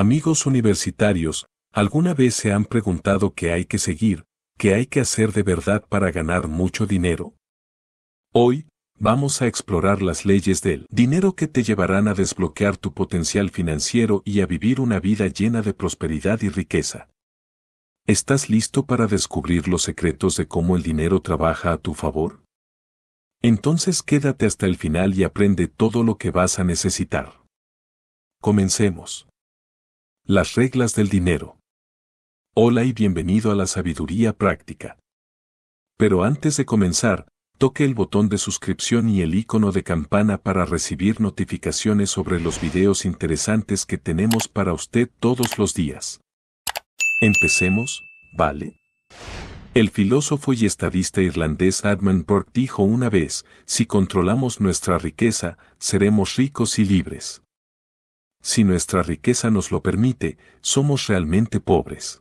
Amigos universitarios, ¿alguna vez se han preguntado qué hay que seguir, qué hay que hacer de verdad para ganar mucho dinero? Hoy, vamos a explorar las leyes del dinero que te llevarán a desbloquear tu potencial financiero y a vivir una vida llena de prosperidad y riqueza. ¿Estás listo para descubrir los secretos de cómo el dinero trabaja a tu favor? Entonces quédate hasta el final y aprende todo lo que vas a necesitar. Comencemos. Las reglas del dinero. Hola y bienvenido a la sabiduría práctica. Pero antes de comenzar, toque el botón de suscripción y el icono de campana para recibir notificaciones sobre los videos interesantes que tenemos para usted todos los días. Empecemos, ¿vale? El filósofo y estadista irlandés Adman Burke dijo una vez, si controlamos nuestra riqueza, seremos ricos y libres si nuestra riqueza nos lo permite, somos realmente pobres.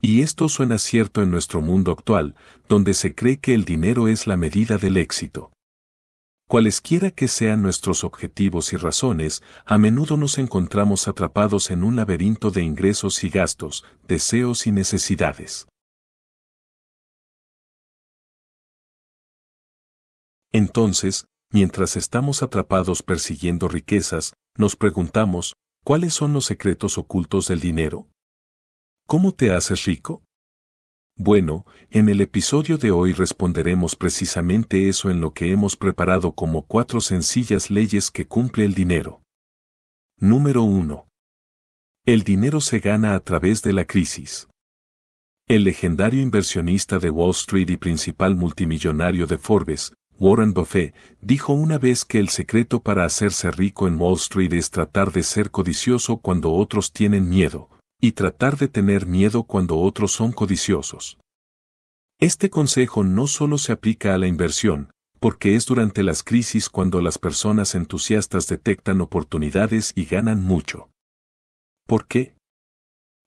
Y esto suena cierto en nuestro mundo actual, donde se cree que el dinero es la medida del éxito. Cualesquiera que sean nuestros objetivos y razones, a menudo nos encontramos atrapados en un laberinto de ingresos y gastos, deseos y necesidades. Entonces, mientras estamos atrapados persiguiendo riquezas, nos preguntamos, ¿cuáles son los secretos ocultos del dinero? ¿Cómo te haces rico? Bueno, en el episodio de hoy responderemos precisamente eso en lo que hemos preparado como cuatro sencillas leyes que cumple el dinero. Número 1. El dinero se gana a través de la crisis. El legendario inversionista de Wall Street y principal multimillonario de Forbes, Warren Buffett dijo una vez que el secreto para hacerse rico en Wall Street es tratar de ser codicioso cuando otros tienen miedo, y tratar de tener miedo cuando otros son codiciosos. Este consejo no solo se aplica a la inversión, porque es durante las crisis cuando las personas entusiastas detectan oportunidades y ganan mucho. ¿Por qué?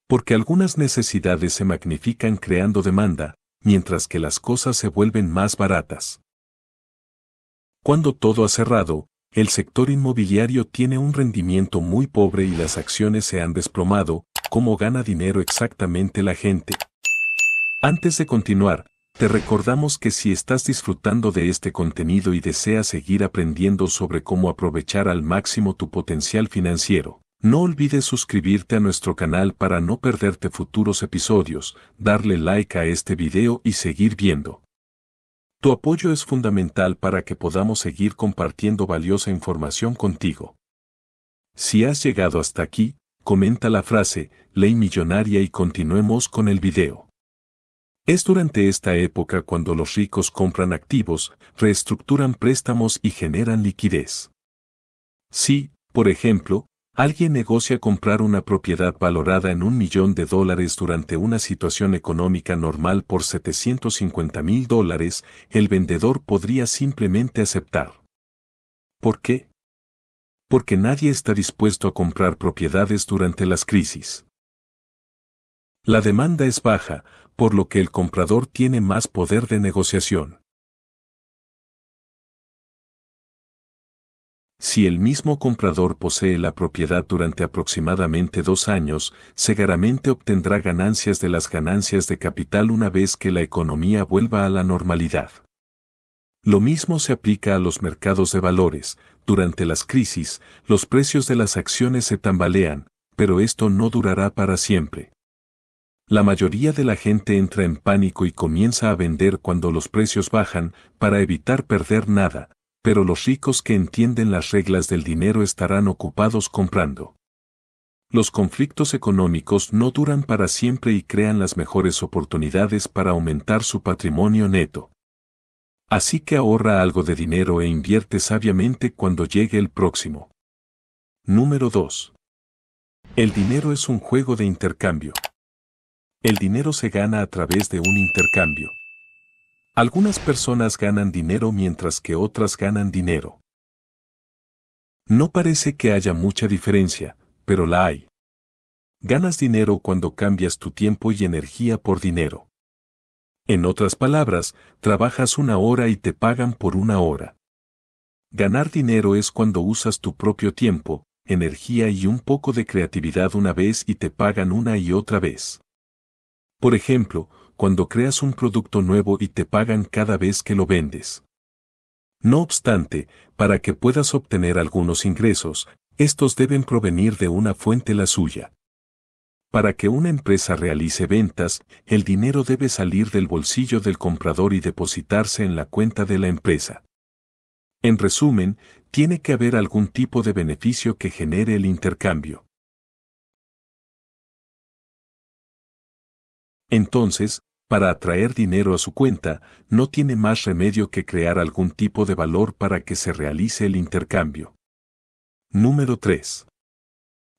Porque algunas necesidades se magnifican creando demanda, mientras que las cosas se vuelven más baratas. Cuando todo ha cerrado, el sector inmobiliario tiene un rendimiento muy pobre y las acciones se han desplomado, ¿cómo gana dinero exactamente la gente? Antes de continuar, te recordamos que si estás disfrutando de este contenido y deseas seguir aprendiendo sobre cómo aprovechar al máximo tu potencial financiero, no olvides suscribirte a nuestro canal para no perderte futuros episodios, darle like a este video y seguir viendo. Tu apoyo es fundamental para que podamos seguir compartiendo valiosa información contigo. Si has llegado hasta aquí, comenta la frase, ley millonaria y continuemos con el video. Es durante esta época cuando los ricos compran activos, reestructuran préstamos y generan liquidez. Si, por ejemplo, Alguien negocia comprar una propiedad valorada en un millón de dólares durante una situación económica normal por 750 mil dólares, el vendedor podría simplemente aceptar. ¿Por qué? Porque nadie está dispuesto a comprar propiedades durante las crisis. La demanda es baja, por lo que el comprador tiene más poder de negociación. Si el mismo comprador posee la propiedad durante aproximadamente dos años, seguramente obtendrá ganancias de las ganancias de capital una vez que la economía vuelva a la normalidad. Lo mismo se aplica a los mercados de valores. Durante las crisis, los precios de las acciones se tambalean, pero esto no durará para siempre. La mayoría de la gente entra en pánico y comienza a vender cuando los precios bajan, para evitar perder nada, pero los ricos que entienden las reglas del dinero estarán ocupados comprando. Los conflictos económicos no duran para siempre y crean las mejores oportunidades para aumentar su patrimonio neto. Así que ahorra algo de dinero e invierte sabiamente cuando llegue el próximo. Número 2. El dinero es un juego de intercambio. El dinero se gana a través de un intercambio. Algunas personas ganan dinero mientras que otras ganan dinero. No parece que haya mucha diferencia, pero la hay. Ganas dinero cuando cambias tu tiempo y energía por dinero. En otras palabras, trabajas una hora y te pagan por una hora. Ganar dinero es cuando usas tu propio tiempo, energía y un poco de creatividad una vez y te pagan una y otra vez. Por ejemplo, cuando creas un producto nuevo y te pagan cada vez que lo vendes. No obstante, para que puedas obtener algunos ingresos, estos deben provenir de una fuente la suya. Para que una empresa realice ventas, el dinero debe salir del bolsillo del comprador y depositarse en la cuenta de la empresa. En resumen, tiene que haber algún tipo de beneficio que genere el intercambio. Entonces, para atraer dinero a su cuenta, no tiene más remedio que crear algún tipo de valor para que se realice el intercambio. Número 3.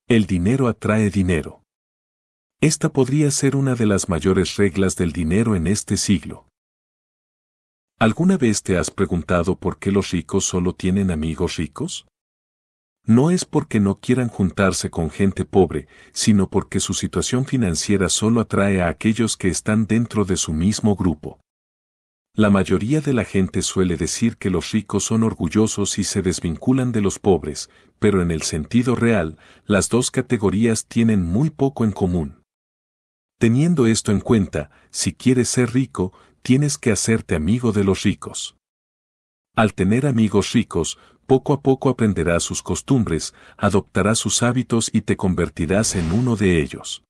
El dinero atrae dinero. Esta podría ser una de las mayores reglas del dinero en este siglo. ¿Alguna vez te has preguntado por qué los ricos solo tienen amigos ricos? No es porque no quieran juntarse con gente pobre, sino porque su situación financiera solo atrae a aquellos que están dentro de su mismo grupo. La mayoría de la gente suele decir que los ricos son orgullosos y se desvinculan de los pobres, pero en el sentido real, las dos categorías tienen muy poco en común. Teniendo esto en cuenta, si quieres ser rico, tienes que hacerte amigo de los ricos. Al tener amigos ricos, poco a poco aprenderás sus costumbres, adoptarás sus hábitos y te convertirás en uno de ellos.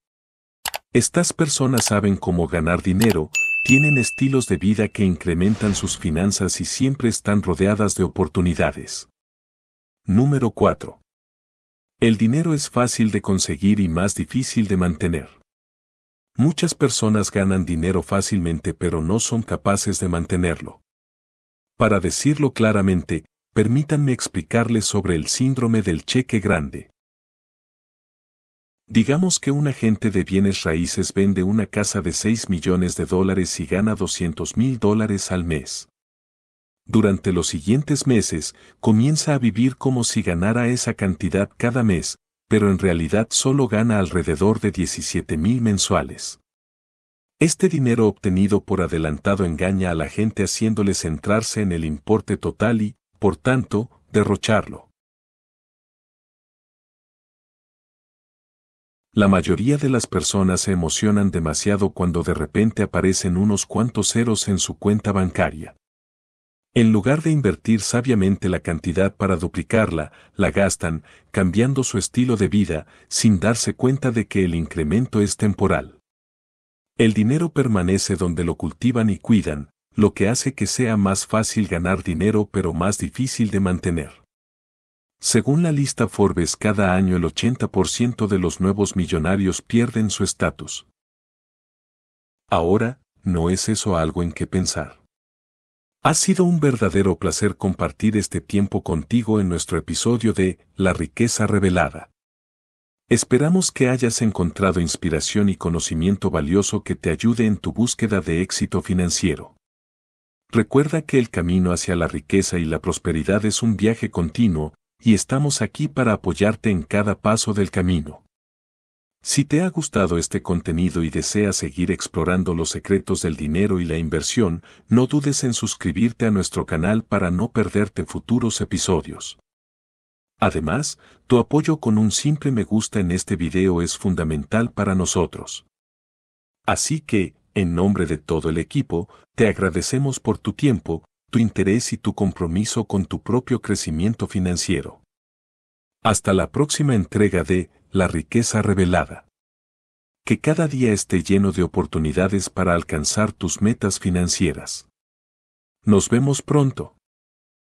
Estas personas saben cómo ganar dinero, tienen estilos de vida que incrementan sus finanzas y siempre están rodeadas de oportunidades. Número 4. El dinero es fácil de conseguir y más difícil de mantener. Muchas personas ganan dinero fácilmente pero no son capaces de mantenerlo. Para decirlo claramente, permítanme explicarles sobre el síndrome del cheque grande. Digamos que un agente de bienes raíces vende una casa de 6 millones de dólares y gana 200 mil dólares al mes. Durante los siguientes meses, comienza a vivir como si ganara esa cantidad cada mes, pero en realidad solo gana alrededor de 17 mil mensuales. Este dinero obtenido por adelantado engaña a la gente haciéndoles centrarse en el importe total y, por tanto, derrocharlo. La mayoría de las personas se emocionan demasiado cuando de repente aparecen unos cuantos ceros en su cuenta bancaria. En lugar de invertir sabiamente la cantidad para duplicarla, la gastan, cambiando su estilo de vida, sin darse cuenta de que el incremento es temporal. El dinero permanece donde lo cultivan y cuidan, lo que hace que sea más fácil ganar dinero pero más difícil de mantener. Según la lista Forbes, cada año el 80% de los nuevos millonarios pierden su estatus. Ahora, ¿no es eso algo en qué pensar? Ha sido un verdadero placer compartir este tiempo contigo en nuestro episodio de La riqueza revelada. Esperamos que hayas encontrado inspiración y conocimiento valioso que te ayude en tu búsqueda de éxito financiero. Recuerda que el camino hacia la riqueza y la prosperidad es un viaje continuo, y estamos aquí para apoyarte en cada paso del camino. Si te ha gustado este contenido y deseas seguir explorando los secretos del dinero y la inversión, no dudes en suscribirte a nuestro canal para no perderte futuros episodios. Además, tu apoyo con un simple me gusta en este video es fundamental para nosotros. Así que, en nombre de todo el equipo, te agradecemos por tu tiempo, tu interés y tu compromiso con tu propio crecimiento financiero. Hasta la próxima entrega de La riqueza revelada. Que cada día esté lleno de oportunidades para alcanzar tus metas financieras. Nos vemos pronto.